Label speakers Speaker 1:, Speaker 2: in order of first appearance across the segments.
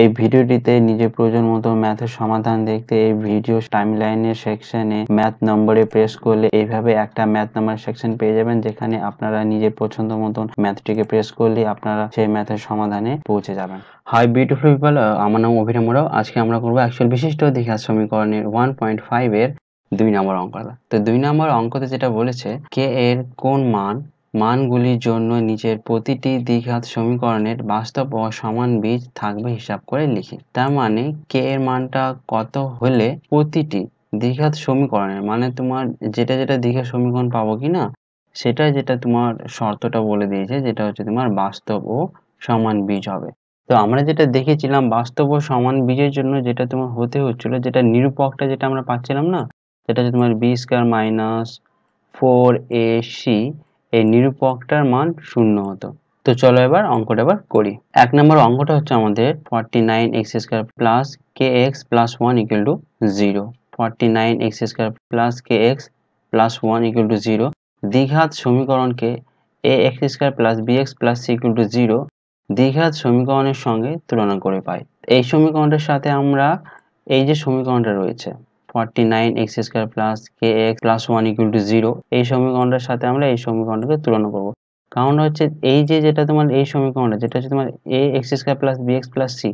Speaker 1: এই ভিডিওটিতে নিজের প্রয়োজন মতো ম্যাথের সমাধান দেখতে এই ভিডিও টাইমলাইনের সেকশনে ম্যাথ নম্বরে প্রেস করলে এইভাবে একটা ম্যাথ নাম্বার সেকশন পেয়ে যাবেন যেখানে আপনারা নিজের পছন্দ মতন ম্যাথটিকে প্রেস করলে আপনারা সেই ম্যাথের সমাধানে পৌঁছে যাবেন হাই বিউটিফুল পিপল আমার নাম অভিরাম ওরাও আজকে আমরা করবো একশো বিশিষ্ট দীঘা সমীকরণের ওয়ান পয়েন্ট ফাইভ এর দুই নম্বর অঙ্কটা তো দুই নম্বর অঙ্কতে যেটা বলেছে কে এর কোন মান মানগুলির জন্য নিচের প্রতিটি দ্বিঘাত সমীকরণের বাস্তব ও সমান বীজ থাকবে হিসাব করে লিখি তার মানে কে এর মানটা কত হলে প্রতিটি দ্বিঘাত সমীকরণের মানে তোমার যেটা যেটা দ্বিঘাত সমীকরণ পাবো কি না সেটা যেটা তোমার শর্তটা বলে দিয়েছে যেটা হচ্ছে তোমার বাস্তব ও সমান বীজ হবে তো আমরা যেটা দেখেছিলাম বাস্তব ও সমান বীজের জন্য যেটা তোমার হতে হচ্ছিল যেটা নিরূপকটা যেটা আমরা পাচ্ছিলাম না সেটা হচ্ছে তোমার B square minus four A C এই নিরূপকটার মান শূন্য হতো তো চলো এবার অঙ্কটা এবার করি এক নম্বর অঙ্কটা হচ্ছে আমাদের forty nine x square plus k x plus one equal to zero forty nine x square plus k x plus one equal to zero দ্বিঘাত সমীকরণকে এ x square plus B x plus C equal to zero দ্বিঘাত সমীকরণের সঙ্গে তুলনা করে পাই এই সমীকরণটার সাথে আমরা এই যে সমীকরণটা রয়েছে forty nine x square plus k x plus one equal to zero এই সমীকরণটার সাথে আমরা এই সমীকরণটাকে তুলনা করব কারণ হচ্ছে এই যে যেটা তোমার এই সমীকরণটা যেটা হচ্ছে তোমার a x square plus B x plus c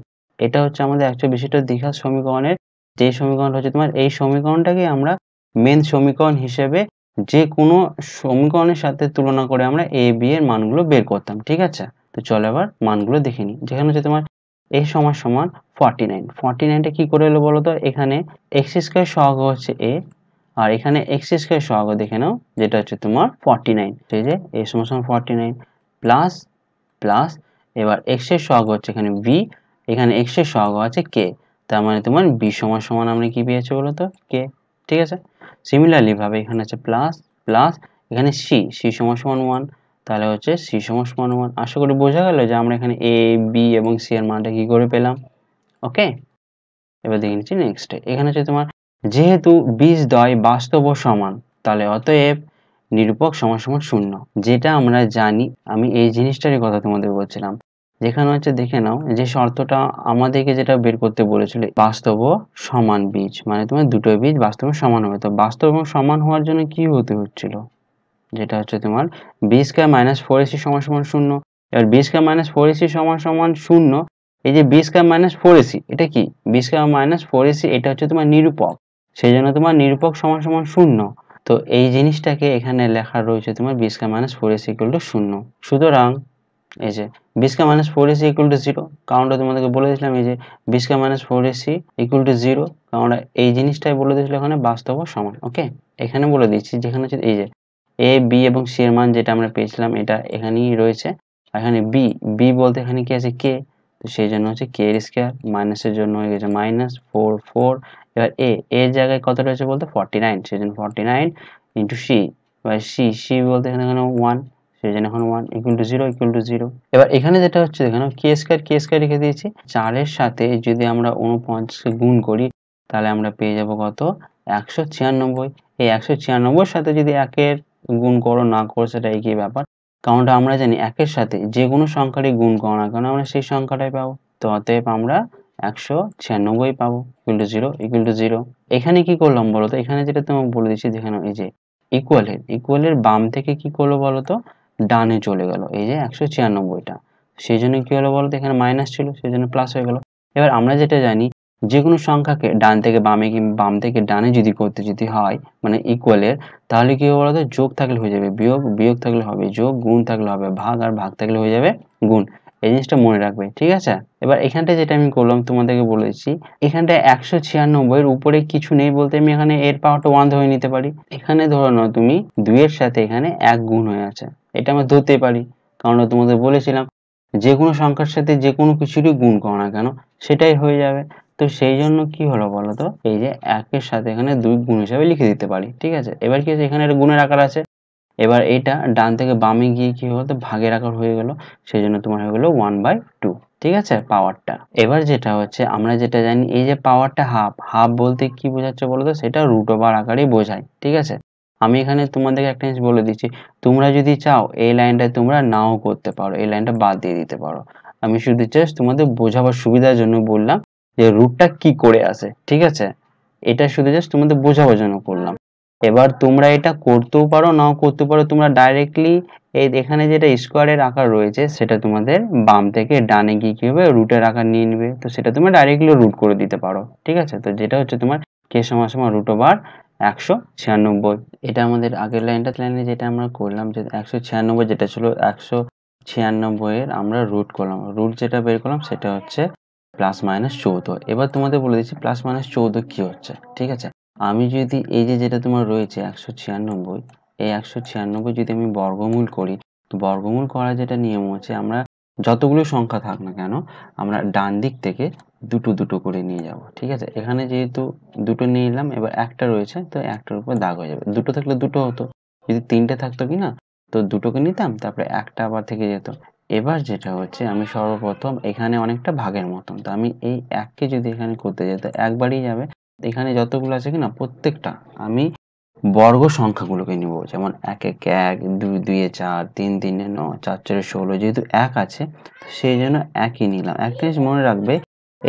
Speaker 1: এটা হচ্ছে আমাদের অ্যাকচুয়াল বিশিষ্ট দীঘার সমীকরণের যে সমীকরণটা হচ্ছে তোমার এই সমীকরণটাকে আমরা মেন সমীকরণ হিসেবে যে কোনো সমীকরণের সাথে তুলনা করে আমরা এ বি এর মানগুলো বের করতাম ঠিক আছে তো চলো আবার মানগুলো দেখে নিই যেখানে হচ্ছে তোমার এ সমান সমান ফর্টি নাইন ফর্টি নাইনটা কী করে এলো বলো তো এখানে এক্স স্কোয়ার সহগ হচ্ছে এ আর এখানে এক্স স্কোয়ার সহগ দেখে নাও যেটা হচ্ছে তোমার ফর্টি নাইন ঠিক আছে এ সমান সমান ফর্টি নাইন প্লাস প্লাস এবার এক্স এর সহগ হচ্ছে এখানে বি এখানে এক্স এর সহগ আছে কে তার মানে তোমার বি সমান সমান আমরা কী পেয়েছি বলো তো কে ঠিক আছে সিমিলারলিভাবে এখানে আছে প্লাস প্লাস এখানে সি সি সমান সমান ওয়ান তাহলে হচ্ছে সি সমসমান ওয়ান আশা করি বোঝা গেল যে আমরা এখানে এ বি এবং সি এর মানটা কি করে পেলাম ওকে এবার দেখে নিচ্ছি নেক্সট এখানে হচ্ছে তোমার যেহেতু বীজ দয় বাস্তব সমান তাহলে অতএব নিরূপক সমান সমান শূন্য যেটা আমরা জানি আমি এই জিনিসটারই কথা তোমাদের বলছিলাম যেখানে হচ্ছে দেখে নাও যে শর্তটা আমাদেরকে যেটা বের করতে বলেছিল বাস্তব সমান বীজ মানে তোমার দুটো বীজ বাস্তব সমান হবে তো বাস্তব এবং সমান হওয়ার জন্য কি হতে হচ্ছিল যেটা হচ্ছে তোমার B square minus four a c সমান সমান শূন্য এবার b square minus four a c সমান সমান শূন্য এই যে b square minus four a c এটা কি b square minus four a c এটা হচ্ছে তোমার নিরূপক সেই জন্য তোমার নিরূপক সমান সমান শূন্য তো এই জিনিসটাকে এখানে লেখা রয়েছে তোমার B square minus four a c equal to শূন্য সুতরাং এই যে বিসকা minus four a c equal to zero কারণটা তোমাদেরকে বলে দিয়েছিলাম এই যে বিসকা minus four a c equal to zero কারণটা এই জিনিসটাই বলে দিয়েছিল এখানে বাস্তব সমান ওকে এখানে বলে দিচ্ছি যেখানে হচ্ছে এই যে এ বি এবং সি এর মান যেটা আমরা পেয়েছিলাম এটা এখানেই রয়েছে এখানে বি বি বলতে এখানে কি আছে কে তো সেই জন্য হচ্ছে কে এর স্কোয়ার মাইনাসের জন্য হয়ে গেছে মাইনাস ফোর ফোর এবার এ এর জায়গায় কত রয়েছে বলতে ফর্টি নাইন সেই জন্য ফর্টি নাইন ইন্টু সি এবার সি সি বলতে এখানে এখানে ওয়ান সেই জন্য এখন one equal to zero equal to zero এবার এখানে যেটা হচ্ছে দেখেন কে স্কোয়ার কে স্কোয়ার রেখে দিয়েছি চারের সাথে যদি আমরা উনপঞ্চাশকে গুণ করি তাহলে আমরা পেয়ে যাব কত একশো ছিয়ানব্বই এই একশো ছিয়ানব্বই সাথে যদি একের গুণ করো না করো সেটা একই ব্যাপার কারণটা আমরা জানি একের সাথে যে কোনো সংখ্যারই গুণ করো না কেন আমরা সেই সংখ্যাটাই পাবো তো অতএব আমরা একশো ছিয়ানব্বই পাবো equal to zero equal to zero এখানে কি করলাম বলো তো এখানে যেটা তোমাকে বলে দিচ্ছি যেখানে এই যে ইকুয়ালের ইকুয়ালের বাম থেকে কি করলো বলতো ডানে চলে গেল এই যে একশো ছিয়ানব্বইটা সেই জন্য কী হলো বলতো এখানে মাইনাস ছিল সেই জন্য প্লাস হয়ে গেল এবার আমরা যেটা জানি যে কোনো সংখ্যাকে ডান থেকে বামে কিংবা বাম থেকে ডানে যদি করতে যদি হয় মানে ইকুয়ালের তাহলে কি বলতো যোগ থাকলে হয়ে যাবে বিয়োগ বিয়োগ থাকলে হবে যোগ গুণ থাকলে হবে ভাগ আর ভাগ থাকলে হয়ে যাবে গুণ এই জিনিসটা মনে রাখবে ঠিক আছে এবার এখানটা যেটা আমি করলাম তোমাদেরকে বলেছি এখানটা একশো ছিয়ানব্বই এর উপরে কিছু নেই বলতে আমি এখানে এর পাওয়ারটা ওয়ান ধরে নিতে পারি এখানে ধরো না তুমি দুইয়ের সাথে এখানে এক গুণ হয়ে আছে এটা আমরা ধরতে পারি কারণ তোমাদের বলেছিলাম যে কোনো সংখ্যার সাথে যে কোনো কিছুরই গুণ করো না কেন সেটাই হয়ে যাবে তো সেই জন্য কি হলো বলো তো এই যে একের সাথে এখানে দুই গুণ হিসাবে লিখে দিতে পারি ঠিক আছে এবার কি আছে এখানে একটা গুণের আকার আছে এবার এটা ডান থেকে বামে গিয়ে কি হলো ভাগের আকার হয়ে গেল সেই জন্য তোমার হয়ে গেলো ওয়ান বাই টু ঠিক আছে পাওয়ারটা এবার যেটা হচ্ছে আমরা যেটা জানি এই যে পাওয়ারটা হাফ হাফ বলতে কি বোঝাচ্ছে বলো তো সেটা রুট ওভার আকারে বোঝায় ঠিক আছে আমি এখানে তোমাদেরকে একটা জিনিস বলে দিচ্ছি তোমরা যদি চাও এই লাইনটা তোমরা নাও করতে পারো এই লাইনটা বাদ দিয়ে দিতে পারো আমি শুধু জাস্ট তোমাদের বোঝাবার সুবিধার জন্য বললাম যে রুটটা কি করে আসে ঠিক আছে এটা শুধু জাস্ট তোমাদের বোঝাবার জন্য করলাম এবার তোমরা এটা করতেও পারো নাও করতে পারো তোমরা ডাইরেক্টলি এই এখানে যেটা স্কোয়ারের আকার রয়েছে সেটা তোমাদের বাম থেকে ডানে গিয়ে কীভাবে রুটের আকার নিয়ে নেবে তো সেটা তোমরা ডাইরেক্টলি রুট করে দিতে পারো ঠিক আছে তো যেটা হচ্ছে তোমার কে সময় সময় রুট ওভার একশো ছিয়ানব্বই এটা আমাদের আগের লাইনটা লাইনে যেটা আমরা করলাম যে একশো ছিয়ানব্বই যেটা ছিল একশো ছিয়ানব্বইয়ের আমরা রুট করলাম রুট যেটা বের করলাম সেটা হচ্ছে প্লাস মাইনাস চৌদ্দ এবার তোমাদের বলে দিচ্ছি প্লাস মাইনাস চৌদ্দ কি হচ্ছে ঠিক আছে আমি যদি এই যে যেটা তোমার রয়েছে একশো ছিয়ানব্বই এই একশো ছিয়ানব্বই যদি আমি বর্গমূল করি তো বর্গমূল করার যেটা নিয়ম হচ্ছে আমরা যতগুলো সংখ্যা থাক না কেন আমরা ডান দিক থেকে দুটো দুটো করে নিয়ে যাব ঠিক আছে এখানে যেহেতু দুটো নিয়ে নিলাম এবার একটা রয়েছে তো একটার উপর দাগ হয়ে যাবে দুটো থাকলে দুটো হতো যদি তিনটে থাকতো কি না তো দুটোকে নিতাম তারপরে একটা আবার থেকে যেত এবার যেটা হচ্ছে আমি সর্বপ্রথম এখানে অনেকটা ভাগের মতন তো আমি এই এককে যদি এখানে করতে যাই তো একবারই যাবে এখানে যতগুলো আছে কি না প্রত্যেকটা আমি বর্গ সংখ্যাগুলোকে নিব যেমন এক এক এক দুই দুইয়ে চার তিন তিনে ন চার চারে ষোলো যেহেতু এক আছে সেই জন্য একই নিলাম এক জিনিস মনে রাখবে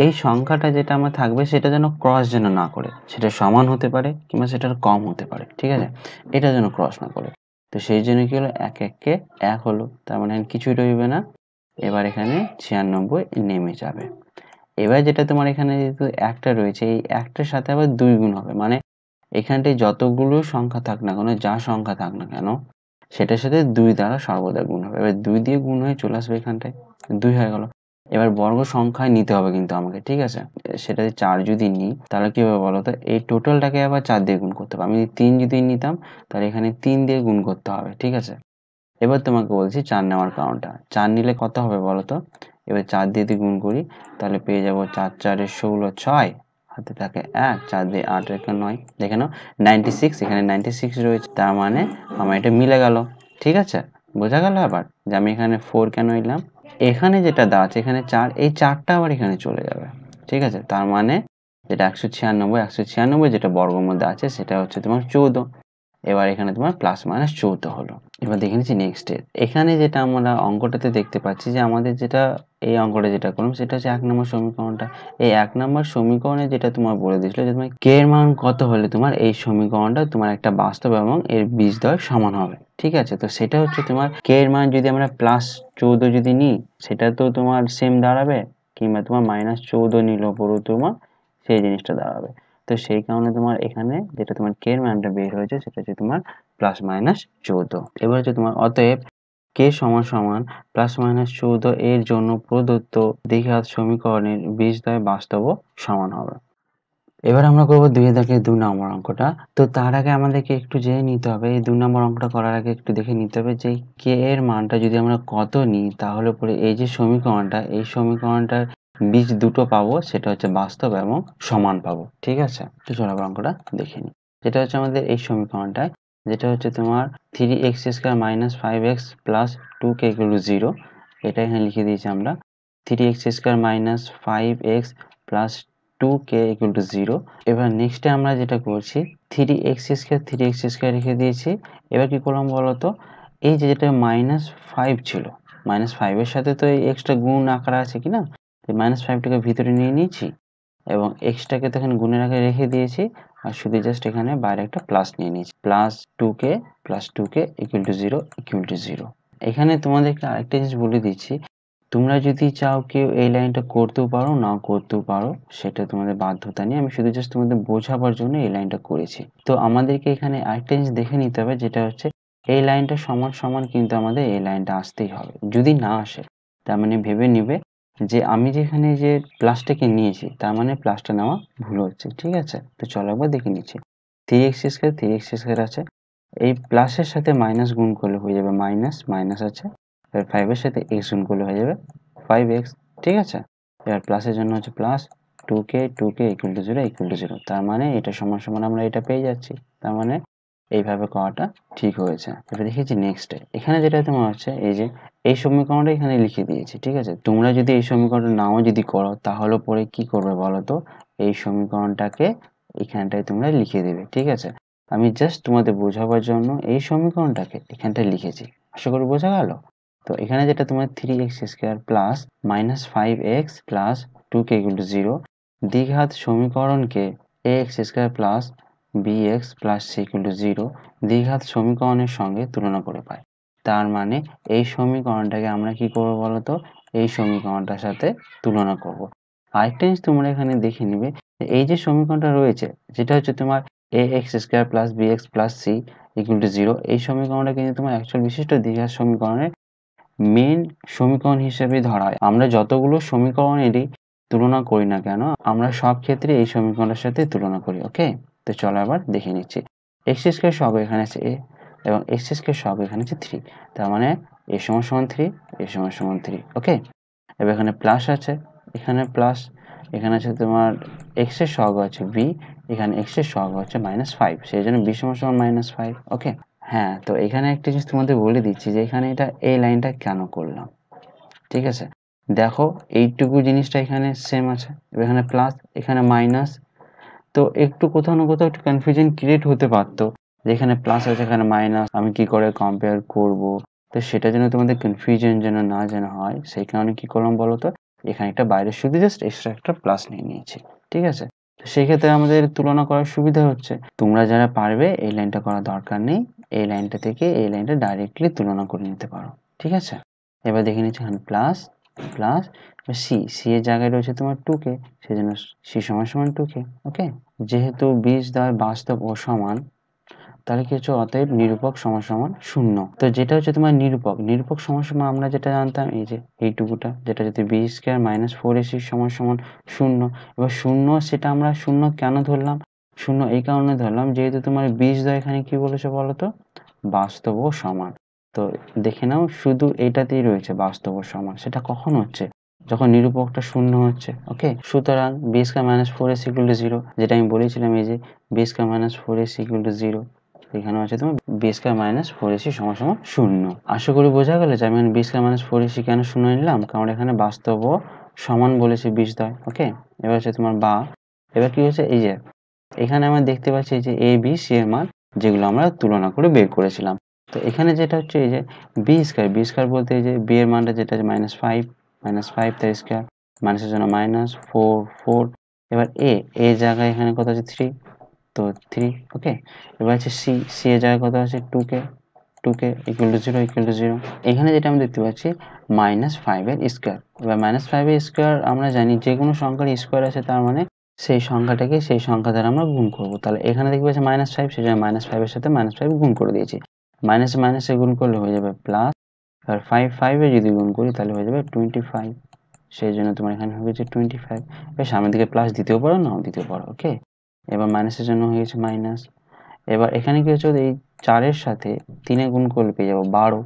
Speaker 1: এই সংখ্যাটা যেটা আমার থাকবে সেটা যেন ক্রস যেন না করে সেটা সমান হতে পারে কিংবা সেটার কম হতে পারে ঠিক আছে এটা যেন ক্রস না করে তো সেই জন্য কি হলো এক এককে এক হলো তার মানে কিছুই রইবে না এবার এখানে ছিয়ানব্বই নেমে যাবে এবার যেটা তোমার এখানে যেহেতু একটা রয়েছে এই একটার সাথে আবার দুই গুণ হবে মানে এখানটায় যতগুলো সংখ্যা থাক না কেন যা সংখ্যা থাক না কেন সেটার সাথে দুই দ্বারা সর্বদা গুণ হবে এবার দুই দিয়ে গুণ হয়ে চলে আসবে এখানটায় দুই হয়ে গেল এবার বর্গ সংখ্যায় নিতে হবে কিন্তু আমাকে ঠিক আছে সেটা চার যদি নিই তাহলে কি হবে বলো তো এই টোটালটাকে আবার চার দিয়ে গুণ করতে হবে আমি তিন যদি নিতাম তাহলে এখানে তিন দিয়ে গুণ করতে হবে ঠিক আছে এবার তোমাকে বলছি চার নেওয়ার কারণটা চার নিলে কত হবে বলো তো এবার চার দিয়ে যদি গুণ করি তাহলে পেয়ে যাবো চার চারে ষোলো ছয় হাতে থাকে এক চার দিয়ে আট একটা নয় দেখে নাও নাইনটি সিক্স এখানে নাইনটি সিক্স রয়েছে তার মানে আমার এটা মিলে গেল ঠিক আছে বোঝা গেল আবার যে আমি এখানে ফোর কেন এলাম এখানে যেটা দেওয়া আছে এখানে চার এই চারটা আবার এখানে চলে যাবে ঠিক আছে তার মানে যেটা একশো ছিয়ানব্বই একশো ছিয়ানব্বই যেটা বর্গের মধ্যে আছে সেটা হচ্ছে তোমার চৌদ্দ এবার এখানে তোমার প্লাস মাইনাস চৌদ্দ হলো এবার দেখে নিচ্ছি নেক্সট স্টেপ এখানে যেটা আমরা অঙ্কটাতে দেখতে পাচ্ছি যে আমাদের যেটা এই অঙ্কটা যেটা করলাম সেটা হচ্ছে এক নম্বর সমীকরণটা এই এক নম্বর সমীকরণে যেটা তোমার বলে দিয়েছিল যে তোমার কে এর মান কত হলে তোমার এই সমীকরণটা তোমার একটা বাস্তব এবং এর বীজ দয় সমান হবে ঠিক আছে তো সেটা হচ্ছে তোমার কে এর মান যদি আমরা প্লাস চৌদ্দ যদি নিই সেটা তো তোমার সেম দাঁড়াবে কিংবা তোমার মাইনাস চৌদ্দ নিল পুরো তোমার সেই জিনিসটা দাঁড়াবে তো সেই কারণে তোমার এখানে যেটা তোমার কে এর মানটা বের হয়েছে সেটা হচ্ছে তোমার প্লাস মাইনাস চৌদ্দ এবার হচ্ছে তোমার অতএব কে সমান সমান প্লাস মাইনাস চৌদ্দ এর জন্য প্রদত্ত দ্বিঘাত সমীকরণের বীজ বাস্তব সমান হবে এবার আমরা করবো দুই দাগে দু নম্বর অঙ্কটা তো তার আগে আমাদেরকে একটু জেনে নিতে হবে এই দু নম্বর অঙ্কটা করার আগে একটু দেখে নিতে হবে যে কে এর মানটা যদি আমরা কত নিই তাহলে পরে এই যে সমীকরণটা এই সমীকরণটার বীজ দুটো পাবো সেটা হচ্ছে বাস্তব এবং সমান পাবো ঠিক আছে তো চলো অঙ্কটা দেখে নিই যেটা হচ্ছে আমাদের এই সমীকরণটায় যেটা হচ্ছে তোমার three x square minus five x plus two k equal to zero এটা এখানে লিখে দিয়েছি আমরা three x square minus five x plus two k equal to zero এবার নেক্সটে আমরা যেটা করছি three x square three x square রেখে দিয়েছি এবার কী করলাম বলতো এই যে যেটা মাইনাস ফাইভ ছিল মাইনাস ফাইভের সাথে তো এই এক্সট্রা গুণ আকার আছে কি না তো মাইনাস ফাইভটাকে ভিতরে নিয়ে নিয়েছি এবং এক্সটাকে তো এখানে গুণের আগে রেখে দিয়েছি আর শুধু জাস্ট এখানে বাইরে একটা প্লাস নিয়ে নিয়েছি plus two k plus two k equal to zero equal to zero এখানে তোমাদেরকে আরেকটা জিনিস বলে দিচ্ছি তোমরা যদি চাও কেউ এই লাইনটা করতেও পারো নাও করতেও পারো সেটা তোমাদের বাধ্যতা নিয়ে আমি শুধু জাস্ট তোমাদের বোঝাবার জন্য এই লাইনটা করেছি তো আমাদেরকে এখানে আরেকটা জিনিস দেখে নিতে হবে যেটা হচ্ছে এই লাইনটা সমান সমান কিন্তু আমাদের এই লাইনটা আসতেই হবে যদি না আসে তার মানে ভেবে নিবে যে আমি যেখানে যে প্লাসটাকে নিয়েছি তার মানে প্লাসটা নেওয়া ভুল হচ্ছে ঠিক আছে তো চলো একবার দেখে নিচ্ছি three x square three x square আছে এই প্লাসের সাথে মাইনাস গুণ করলে হয়ে যাবে মাইনাস মাইনাস আছে এবার ফাইভের সাথে এক্স গুণ করলে হয়ে যাবে ফাইভ এক্স ঠিক আছে এবার প্লাসের জন্য হচ্ছে plus two k two k equal to zero equal to zero তার মানে এটা সমান সমান আমরা এটা পেয়ে যাচ্ছি তার মানে এইভাবে করাটা ঠিক হয়েছে এবার দেখেছি নেক্সটে এখানে যেটা তোমার হচ্ছে এই যে এই সমীকরণটা এখানে লিখে দিয়েছি ঠিক আছে তোমরা যদি এই সমীকরণটা নাও যদি করো তাহলে পরে কি করবে বলো তো এই সমীকরণটাকে এখানটায় তোমরা লিখে দেবে ঠিক আছে আমি জাস্ট তোমাদের বোঝাবার জন্য এই সমীকরণটাকে এখানটায় লিখেছি আশা করি বোঝা গেল তো এখানে যেটা তোমার three x square plus minus five x plus two k zero দ্বিঘাত সমীকরণকে এ x square plus bx plus c equal zero দ্বিঘাত সমীকরণের সঙ্গে তুলনা করে পাই তার মানে এই সমীকরণটাকে আমরা কি করবো বলতো এই সমীকরণটার সাথে তুলনা করব। আরেকটা জিনিস তোমরা এখানে দেখে নিবে এই যে সমীকরণটা রয়েছে যেটা হচ্ছে তোমার a x square plus B x plus C equal to zero এই সমীকরণটা কিন্তু তোমার অ্যাকচুয়াল বিশিষ্ট দ্বিঘাত সমীকরণের মেন সমীকরণ হিসেবে ধরা হয় আমরা যতগুলো সমীকরণেরই তুলনা করি না কেন আমরা সব ক্ষেত্রে এই সমীকরণের সাথে তুলনা করি ওকে তো চলো আবার দেখে নিচ্ছি এক্স স্কোয়ার সব এখানে আছে এ এবং এক্স স্কোয়ার সব এখানে আছে থ্রি তার মানে এ সমান সমান থ্রি এ সমান সমান থ্রি ওকে এবার এখানে প্লাস আছে এখানে প্লাস এখানে আছে তোমার এক্সের সব আছে বি এখানে এক্সের সব হচ্ছে মাইনাস ফাইভ সেই জন্য বি সমান সমান মাইনাস ফাইভ ওকে হ্যাঁ তো এখানে একটা জিনিস তোমাদের বলে দিচ্ছি যে এখানে এটা এই লাইনটা কেন করলাম ঠিক আছে দেখো এইটুকু জিনিসটা এখানে সেম আছে এখানে প্লাস এখানে মাইনাস তো একটু কোথাও না কোথাও একটু কনফিউশন ক্রিয়েট হতে পারতো যেখানে প্লাস আছে এখানে মাইনাস আমি কি করে কম্পেয়ার করব তো সেটা যেন তোমাদের কনফিউশন যেন না যেন হয় সেই কারণে কি করলাম বলো তো এখানে একটা বাইরের শুধু জাস্ট এক্সট্রা একটা প্লাস নিয়ে নিয়েছি ঠিক আছে তো সেক্ষেত্রে আমাদের তুলনা করার সুবিধা হচ্ছে তোমরা যারা পারবে এই লাইনটা করা দরকার নেই এই লাইনটা থেকে এই লাইনটা ডাইরেক্টলি তুলনা করে নিতে পারো ঠিক আছে এবার দেখে নিচ্ছি এখানে প্লাস প্লাস সি সি এর জায়গায় রয়েছে তোমার টুকে কে সেজন্য সি সমান সমান টু ওকে যেহেতু বীজদ্বয় বাস্তব ও সমান তাহলে কি হচ্ছে অতএব নিরূপক সমান সমান শূন্য তো যেটা হচ্ছে তোমার নিরূপক নিরূপক সমান সমান আমরা যেটা জানতাম এই যে এইটুকুটা যেটা যদি b square minus four a c সমান সমান শূন্য এবার শূন্য সেটা আমরা শূন্য কেন ধরলাম শূন্য এই কারণে ধরলাম যেহেতু তোমার বীজ দয় এখানে কি বলেছে বলতো বাস্তব ও সমান তো দেখে নাও শুধু এটাতেই রয়েছে বাস্তব সমান সেটা কখন হচ্ছে যখন নিরূপকটা শূন্য হচ্ছে ওকে সুতরাং base minus four s equal to zero যেটা আমি বলেছিলাম এই যে base minus four s equal to zero এখানে আছে তোমার বেস মাইনাস ফোর এসি সমান সমান শূন্য আশা করি বোঝা গেল যে আমি এখানে বেস মাইনাস ফোর এসি কেন শূন্য নিলাম কারণ এখানে বাস্তব সমান বলেছে বিশ দয় ওকে এবার হচ্ছে তোমার বা এবার কি হচ্ছে এই যে এখানে আমরা দেখতে পাচ্ছি যে এ বি সি এর মান যেগুলো আমরা তুলনা করে বের করেছিলাম তো এখানে যেটা হচ্ছে এই যে বি স্কোয়ার বি স্কোয়ার বলতে এই যে বি এর মানটা যেটা আছে মাইনাস ফাইভ মাইনাস ফাইভ তার স্কোয়ার মাইনাসের জন্য মাইনাস ফোর ফোর এবার এ এ জায়গায় এখানে কত আছে থ্রি তো থ্রি ওকে এবার হচ্ছে সি সি এর জায়গায় কত আছে two k two k equal to zero equal to zero এখানে যেটা আমরা দেখতে পাচ্ছি মাইনাস ফাইভের স্কোয়ার এবার মাইনাস ফাইভের স্কোয়ার আমরা জানি যে কোনো সংখ্যার স্কোয়ার আছে তার মানে সেই সংখ্যাটাকে সেই সংখ্যা দ্বারা আমরা গুণ করবো তাহলে এখানে দেখতে মাইনাস ফাইভ সেই জন্য মাইনাস ফাইভের সাথে মাইনাস ফাইভ গুণ করে দিয়েছি মাইনাসে মাইনাসে গুণ করলে হয়ে যাবে প্লাস আর ফাইভ ফাইভে যদি গুণ করি তাহলে হয়ে যাবে টোয়েন্টি ফাইভ সেই জন্য তোমার এখানে হয়ে গেছে টোয়েন্টি ফাইভ এবার সামনের দিকে প্লাস দিতেও পারো নাও দিতে পারো ওকে এবার মাইনাসের জন্য হয়ে গেছে মাইনাস এবার এখানে কি হচ্ছে এই চারের সাথে তিনে গুণ করলে পেয়ে যাবো বারো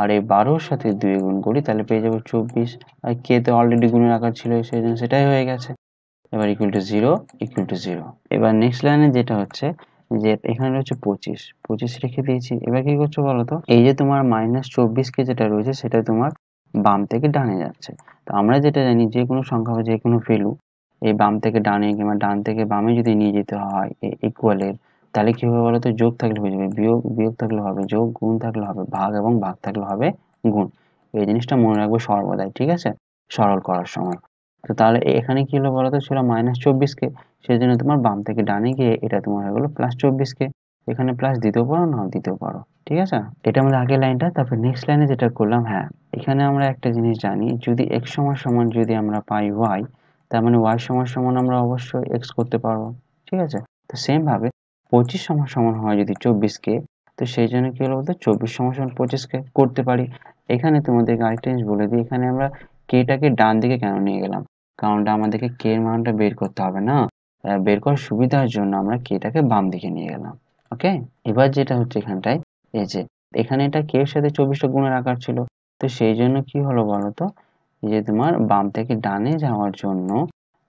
Speaker 1: আর এই বারোর সাথে দুয়ে গুণ করি তাহলে পেয়ে যাবো চব্বিশ আর কে তো অলরেডি গুণের আকার ছিল সেই জন্য সেটাই হয়ে গেছে এবার equal to zero equal to zero এবার নেক্সট লাইনে যেটা হচ্ছে যে এখানে রয়েছে পঁচিশ পঁচিশ রেখে দিয়েছি এবার কি করছো বলো তো এই যে তোমার মাইনাস চব্বিশ কে যেটা রয়েছে সেটা তোমার বাম থেকে ডানে যাচ্ছে তো আমরা যেটা জানি যে কোনো সংখ্যা বা যে কোনো ভ্যালু এই বাম থেকে ডানে কিংবা ডান থেকে বামে যদি নিয়ে যেতে হয় ইকুয়ালের তাহলে কি হবে বলো তো যোগ থাকলে হয়ে যাবে বিয়োগ বিয়োগ থাকলে হবে যোগ গুণ থাকলে হবে ভাগ এবং ভাগ থাকলে হবে গুণ এই জিনিসটা মনে রাখবে সর্বদাই ঠিক আছে সরল করার সময় তো তাহলে এখানে কি হলো বলতো ছিল মাইনাস চব্বিশকে সেই জন্য তোমার বাম থেকে ডানে গিয়ে এটা তোমার হয়ে গেলো প্লাস চব্বিশকে এখানে প্লাস দিতেও পারো নাও দিতেও পারো ঠিক আছে এটা আমাদের আগের লাইনটা তারপর নেক্সট লাইনে যেটা করলাম হ্যাঁ এখানে আমরা একটা জিনিস জানি যদি এক্স সময় সমান যদি আমরা পাই ওয়াই তার মানে ওয়াই সময় সমান আমরা অবশ্যই এক্স করতে পারবো ঠিক আছে তো সেমভাবে পঁচিশ সময় সমান হয় যদি চব্বিশকে তো সেই জন্য কী হলো বলতো চব্বিশ সমান সমান পঁচিশকে করতে পারি এখানে তোমাদেরকে আরেকটা জিনিস বলে দিই এখানে আমরা কেটাকে ডান দিকে কেন নিয়ে গেলাম কারণটা আমাদেরকে কে এর মানটা বের করতে হবে না বের করার সুবিধার জন্য আমরা কেটাকে বাম দিকে নিয়ে গেলাম ওকে এবার যেটা হচ্ছে এখানটায় এই যে এখানে এটা কে এর সাথে চব্বিশটা গুণের আকার ছিল তো সেই জন্য কি হলো বলো তো যে তোমার বাম থেকে ডানে যাওয়ার জন্য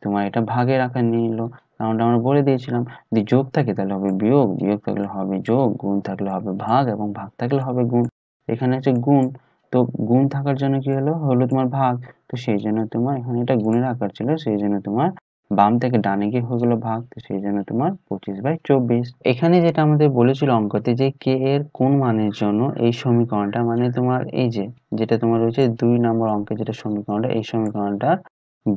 Speaker 1: তোমার এটা ভাগের আকার নিয়ে নিল কারণটা আমরা বলে দিয়েছিলাম যদি যোগ থাকে তাহলে হবে বিয়োগ বিয়োগ থাকলে হবে যোগ গুণ থাকলে হবে ভাগ এবং ভাগ থাকলে হবে গুণ এখানে আছে গুণ তো গুণ থাকার জন্য কি হলো হলো তোমার ভাগ তো সেই জন্য তোমার এখানে এটা গুণের আকার ছিল সেই জন্য তোমার বাম থেকে ডানে গিয়ে হয়ে গেলো ভাগ তো সেই জন্য তোমার পঁচিশ বাই চব্বিশ এখানে যেটা আমাদের বলেছিল অঙ্কতে যে কে এর কোন মানের জন্য এই সমীকরণটা মানে তোমার এই যে যেটা তোমার রয়েছে দুই নম্বর অঙ্কে যেটা সমীকরণটা এই সমীকরণটা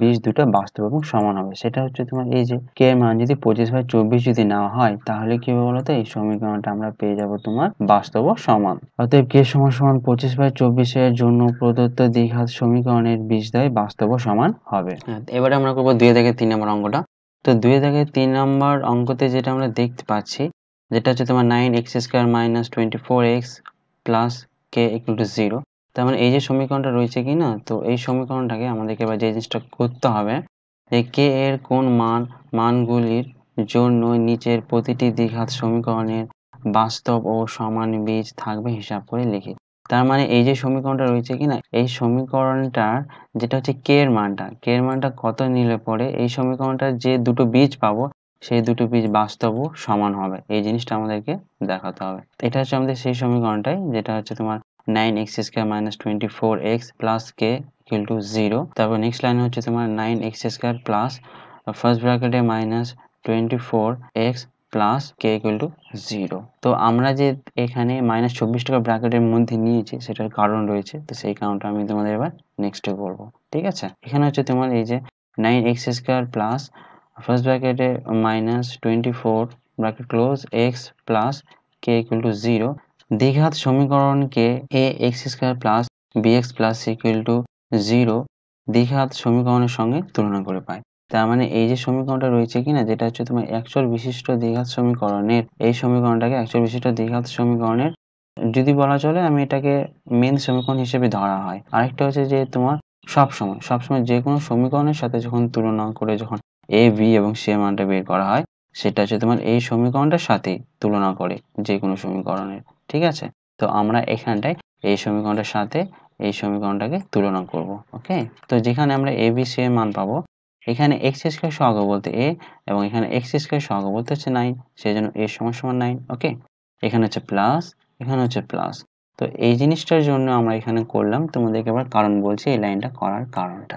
Speaker 1: বিশ দুটো বাস্তব এবং সমান হবে সেটা হচ্ছে তোমার এই যে কে মান যদি পঁচিশ বাই চব্বিশ যদি নেওয়া হয় তাহলে কি হবে বলতো এই সমীকরণটা আমরা পেয়ে যাব তোমার বাস্তব সমান অতএব কে সমান সমান পঁচিশ বাই চব্বিশের জন্য প্রদত্ত দ্বিঘাত সমীকরণের বিশ দেয় বাস্তব সমান হবে হ্যাঁ, এবারে আমরা করবো দুই থেকে তিন নম্বর অঙ্কটা তো দুই থেকে তিন নম্বর অঙ্কতে যেটা আমরা দেখতে পাচ্ছি যেটা হচ্ছে তোমার nine x square minus twenty four x plus k equal to zero তার মানে এই যে সমীকরণটা রয়েছে কি না তো এই সমীকরণটাকে আমাদেরকে এবার যে জিনিসটা করতে হবে যে কে এর কোন মান মানগুলির জন্য নিচের প্রতিটি দ্বিঘাত সমীকরণের বাস্তব ও সমান বীজ থাকবে হিসাব করে লিখে তার মানে এই যে সমীকরণটা রয়েছে কি না এই সমীকরণটার যেটা হচ্ছে কে এর মানটা কে এর মানটা কত নিলে পরে এই সমীকরণটার যে দুটো বীজ পাবো সেই দুটো বীজ বাস্তবও সমান হবে এই জিনিসটা আমাদেরকে দেখাতে হবে এটা হচ্ছে আমাদের সেই সমীকরণটাই যেটা হচ্ছে তোমার nine x square minus twenty four x plus k equal to zero তারপর নেক্সট লাইন হচ্ছে তোমার nine x square plus first ব্র্যাকেটে minus twenty four x plus k equal to zero তো আমরা যে এখানে মাইনাস চব্বিশ টাকা ব্র্যাকেটের মধ্যে নিয়েছি সেটার কারণ রয়েছে তো সেই কারণটা আমি তোমাদের এবার নেক্সটে করবো ঠিক আছে এখানে হচ্ছে তোমার এই যে nine x square plus first ব্র্যাকেটে minus twenty four bracket close x plus k equal to zero দ্বিঘাত সমীকরণকে এ x square plus b x plus equal to zero দ্বিঘাত সমীকরণের সঙ্গে তুলনা করে পাই তার মানে এই যে সমীকরণটা রয়েছে কিনা যেটা হচ্ছে তোমার একশোর বিশিষ্ট দ্বিঘাত সমীকরণের এই সমীকরণটাকে একচল বিশিষ্ট দ্বিঘাত সমীকরণের যদি বলা চলে আমি এটাকে মেন সমীকরণ হিসেবে ধরা হয় আরেকটা হচ্ছে যে তোমার সবসময় সবসময় যে কোনো সমীকরণের সাথে যখন তুলনা করে যখন এ বি এবং সি মানটা বের করা হয় সেটা হচ্ছে তোমার এই সমীকরণটার সাথে তুলনা করে যে কোনো সমীকরণের ঠিক আছে তো আমরা এখানটায় এই সমীকরণটার সাথে এই সমীকরণটাকে তুলনা করব ওকে তো যেখানে আমরা এ বি সি এর মান পাবো এখানে এক্স স্কোয়ার সহগ বলতে এ এবং এখানে এক্স স্কোয়ার সহগ বলতে হচ্ছে নাইন সেই জন্য এ সমান সমান নাইন ওকে এখানে হচ্ছে প্লাস এখানে হচ্ছে প্লাস তো এই জিনিসটার জন্য আমরা এখানে করলাম তোমাদেরকে এবার কারণ বলছি এই লাইনটা করার কারণটা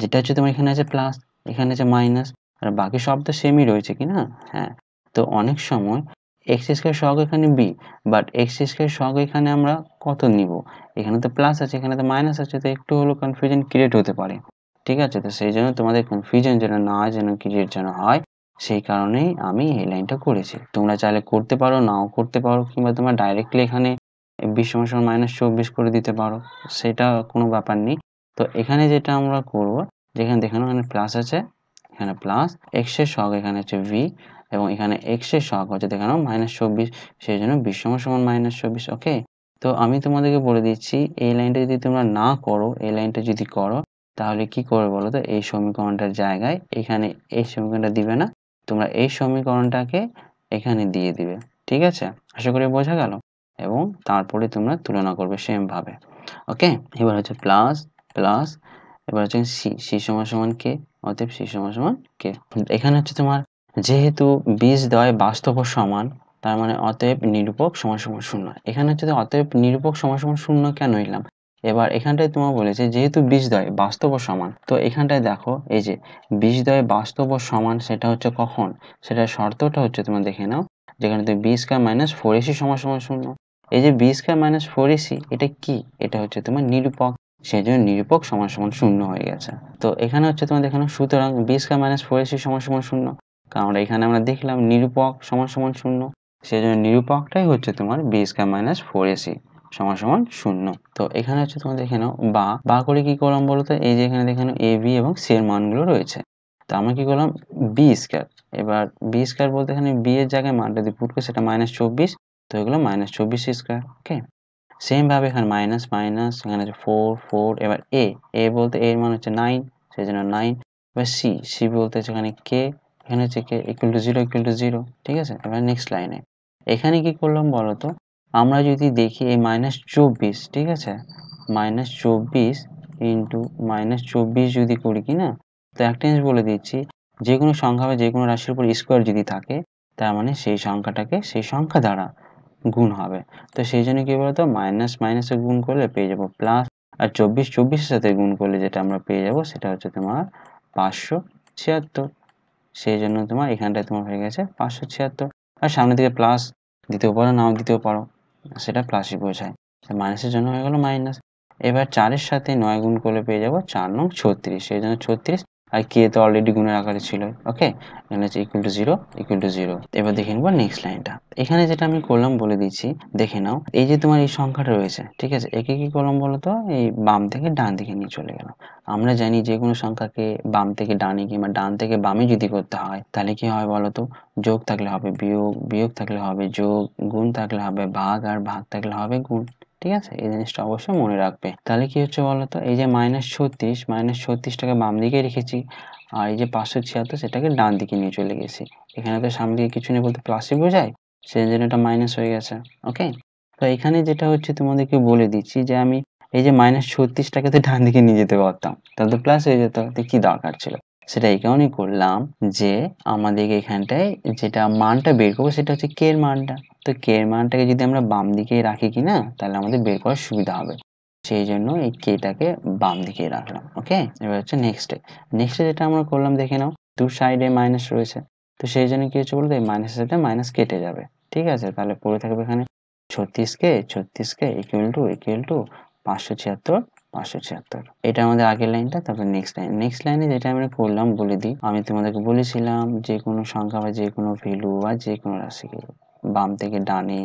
Speaker 1: যেটা হচ্ছে তোমার এখানে আছে প্লাস এখানে আছে মাইনাস আর বাকি সব তো সেমই রয়েছে কিনা হ্যাঁ তো অনেক সময় এক্স স্কোয়ার সহগ এখানে বি বাট এক্স স্কোয়ার সহগ এখানে আমরা কত নিব এখানে তো প্লাস আছে এখানে তো মাইনাস আছে তো একটু হলো কনফিউশন ক্রিয়েট হতে পারে ঠিক আছে তো সেই জন্য তোমাদের কনফিউশন যেন না যেন ক্রিয়েট যেন হয় সেই কারণেই আমি এই লাইনটা করেছি তোমরা চাইলে করতে পারো নাও করতে পারো কিংবা তোমরা ডাইরেক্টলি এখানে বিশ সমান মাইনাস চব্বিশ করে দিতে পারো সেটা কোনো ব্যাপার নেই তো এখানে যেটা আমরা করব যেখানে দেখানো এখানে প্লাস আছে এখানে প্লাস এক্সের সহগ এখানে হচ্ছে ভি এবং এখানে এক্স এর সহগ হচ্ছে দেখানো মাইনাস চব্বিশ সেই জন্য বিষম সমান মাইনাস চব্বিশ ওকে তো আমি তোমাদেরকে বলে দিচ্ছি এই লাইনটা যদি তোমরা না করো এই লাইনটা যদি করো তাহলে কি করবে বলো তো এই সমীকরণটার জায়গায় এখানে এই সমীকরণটা দিবে না তোমরা এই সমীকরণটাকে এখানে দিয়ে দিবে ঠিক আছে আশা করি বোঝা গেল এবং তারপরে তোমরা তুলনা করবে সেমভাবে ওকে এবার হচ্ছে প্লাস প্লাস এবার হচ্ছে সি সি সমান সমান কে অতএব সি সমান সমান কে এখানে হচ্ছে তোমার যেহেতু বীজ দয় বাস্তব সমান তার মানে অতএব নিরূপক সমান সমান শূন্য এখানে হচ্ছে অতএব নিরূপক সমান সমান শূন্য কেন নিলাম এবার এখানটায় তোমার বলেছে যেহেতু বীজ দয় বাস্তব সমান তো এখানটায় দেখো এই যে বীজ দয় বাস্তব সমান সেটা হচ্ছে কখন সেটা শর্তটা হচ্ছে তোমার দেখে নাও যেখানে তুমি b square minus four a c সমান সমান শূন্য এই যে b square minus four a c এটা কি এটা হচ্ছে তোমার নিরূপক সেই জন্য নিরূপক সমান সমান শূন্য হয়ে গেছে তো এখানে হচ্ছে তোমার দেখানো সুতরাং b square minus four a c সমান সমান শূন্য কারণ এখানে আমরা দেখলাম নিরূপক সমান সমান শূন্য সেই জন্য নিরূপকটাই হচ্ছে তোমার B square minus four a c সমান সমান শূন্য তো এখানে হচ্ছে দেখে নাও বা বা করে কি করলাম বলতো এই যে এখানে দেখানো এ বি এবং সি এর মানগুলো রয়েছে তো আমরা কি করলাম বি স্কোয়ার এবার বি স্কোয়ার বলতে এখানে বি এর জায়গায় মানটা দিয়ে পুট সেটা মাইনাস চব্বিশ তো এগুলো মাইনাস চব্বিশ স্কোয়ার ওকে সেমভাবে এখানে মাইনাস মাইনাস এখানে হচ্ছে ফোর ফোর এবার এ এ বলতে এর মান হচ্ছে নাইন সেই জন্য নাইন এবার সি সি বলতে হচ্ছে এখানে কে এখানে থেকে equal to zero equal to zero ঠিক আছে এবার নেক্সট লাইনে এখানে কি করলাম বলতো আমরা যদি দেখি এই মাইনাস চব্বিশ ঠিক আছে মাইনাস চব্বিশ ইন্টু মাইনাস চব্বিশ যদি করি কি না তো একটা জিনিস বলে দিচ্ছি যে কোনো সংখ্যা বা যে কোনো রাশির উপর স্কোয়ার যদি থাকে তার মানে সেই সংখ্যাটাকে সেই সংখ্যা দ্বারা গুণ হবে তো সেই জন্য কী বলতো মাইনাস মাইনাসে গুণ করলে পেয়ে যাবো প্লাস আর চব্বিশ চব্বিশের সাথে গুণ করলে যেটা আমরা পেয়ে যাব সেটা হচ্ছে তোমার পাঁচশো ছিয়াত্তর সেই জন্য তোমার এখানটায় তোমার হয়ে গেছে পাঁচশো ছিয়াত্তর আর সামনের দিকে প্লাস দিতেও পারো নাও দিতেও পারো সেটা প্লাসই বোঝায় মাইনাসের জন্য হয়ে গেলো মাইনাস এবার চারের সাথে নয় গুণ করলে পেয়ে যাবো চার নং ছত্রিশ সেই জন্য ছত্রিশ আর কে তো অলরেডি গুণের আকারে ছিল ওকে এখানে হচ্ছে equal to zero equal to zero এবার দেখে নেবো নেক্সট লাইনটা এখানে যেটা আমি করলাম বলে দিচ্ছি দেখে নাও এই যে তোমার এই সংখ্যাটা রয়েছে ঠিক আছে একে কি করলাম বলতো এই বাম থেকে ডান দিকে নিয়ে চলে গেল আমরা জানি যে কোনো সংখ্যাকে বাম থেকে ডানে কিংবা ডান থেকে বামে যদি করতে হয় তাহলে কি হয় বলতো যোগ থাকলে হবে বিয়োগ বিয়োগ থাকলে হবে যোগ গুণ থাকলে হবে ভাগ আর ভাগ থাকলে হবে গুণ ঠিক আছে এই জিনিসটা অবশ্যই মনে রাখবে তাহলে কি হচ্ছে বলতো এই যে মাইনাস ছত্রিশ মাইনাস ছত্রিশটাকে বাম দিকে রেখেছি আর এই যে পাঁচশো ছিয়াত্তর সেটাকে ডান দিকে নিয়ে চলে গেছি এখানে তো সামনে দিকে কিছু নেই বলতে প্লাসই বোঝায় সেই জন্য এটা মাইনাস হয়ে গেছে ওকে তো এখানে যেটা হচ্ছে তোমাদেরকে বলে দিচ্ছি যে আমি এই যে মাইনাস ছত্রিশটাকে তো ডান দিকে নিয়ে যেতে পারতাম তাহলে প্লাস হয়ে যেত তো দরকার ছিল সেটা এই কারণেই করলাম যে আমাদেরকে এখানটায় যেটা মানটা বের করবো সেটা হচ্ছে কে এর মানটা তো কে এর মানটাকে যদি আমরা বাম দিকে রাখি কি না তাহলে আমাদের বের করার সুবিধা হবে সেই জন্য এই কেটাকে বাম দিকে রাখলাম ওকে এবার হচ্ছে নেক্সটে নেক্সটে যেটা আমরা করলাম দেখে নাও দু সাইডে মাইনাস রয়েছে তো সেই জন্য কি হচ্ছে বলতো এই মাইনাসের সাথে মাইনাস কেটে যাবে ঠিক আছে তাহলে পড়ে থাকবে এখানে কে ছত্রিশ k equal to equal to পাঁচশো ছিয়াত্তর পাঁচশো ছিয়াত্তর এটা আমাদের আগের লাইনটা তারপর নেক্সট লাইন নেক্সট লাইনে যেটা আমরা করলাম বলে দিই আমি তোমাদেরকে বলেছিলাম যে কোনো সংখ্যা বা যে কোনো ভ্যালু বা যে কোনো রাশিকে বাম থেকে ডানে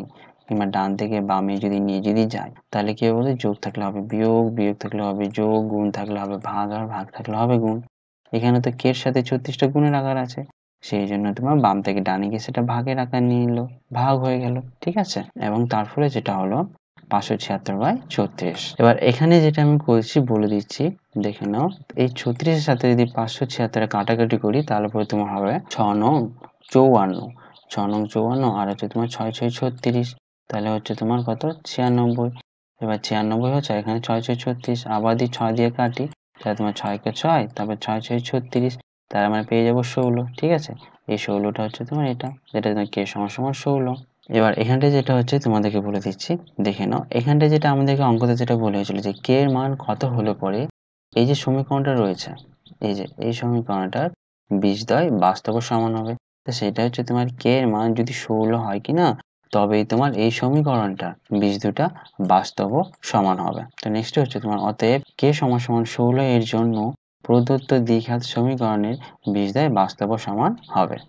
Speaker 1: কিংবা ডান থেকে বামে যদি নিয়ে যদি যায় তাহলে কি হবে যোগ থাকলে হবে বিয়োগ বিয়োগ থাকলে হবে যোগ গুণ থাকলে হবে ভাগ আর ভাগ থাকলে হবে গুণ এখানে তো কের সাথে ছত্রিশটা গুণের আকার আছে সেই জন্য তোমার বাম থেকে ডানে গিয়ে সেটা ভাগের আকার নিয়ে নিল ভাগ হয়ে গেল ঠিক আছে এবং তারপরে যেটা হলো পাঁচশো ছিয়াত্তর বাই ছত্রিশ এবার এখানে যেটা আমি করছি বলে দিচ্ছি দেখে নাও এই ছত্রিশের সাথে যদি পাঁচশো ছিয়াত্তরে কাটাকাটি করি তাহলে পরে তোমার হবে ছ নং চৌয়ান্ন ছ নং চৌয়ান্ন আর হচ্ছে তোমার ছয় ছয় ছত্রিশ তাহলে হচ্ছে তোমার কত ছিয়ানব্বই এবার ছিয়ানব্বই হচ্ছে এখানে ছয় ছয় ছত্রিশ আবার দিয়ে ছয় দিয়ে কাটি তাহলে তোমার ছয়কে ছয় তারপর ছয় ছয় ছত্রিশ তার মানে পেয়ে যাবো ষোলো ঠিক আছে এই ষোলোটা হচ্ছে তোমার এটা যেটা তোমার কে সমান সমান ষোলো এবার এখানটায় যেটা হচ্ছে তোমাদেরকে বলে দিচ্ছি দেখে নাও এখানটায় যেটা আমাদেরকে অঙ্কতে যেটা বলে হয়েছিল যে কে এর মান কত হলে পরে এই যে সমীকরণটা রয়েছে এই যে এই সমীকরণটার দয় বাস্তব সমান হবে তো সেটা হচ্ছে তোমার কে এর মান যদি ষোলো হয় কি না তবেই তোমার এই সমীকরণটা বীজ দুটা বাস্তব সমান হবে তো নেক্সট হচ্ছে তোমার অতএব কে সমান সমান ষোলো এর জন্য প্রদত্ত দ্বিঘাত সমীকরণের দয় বাস্তব সমান হবে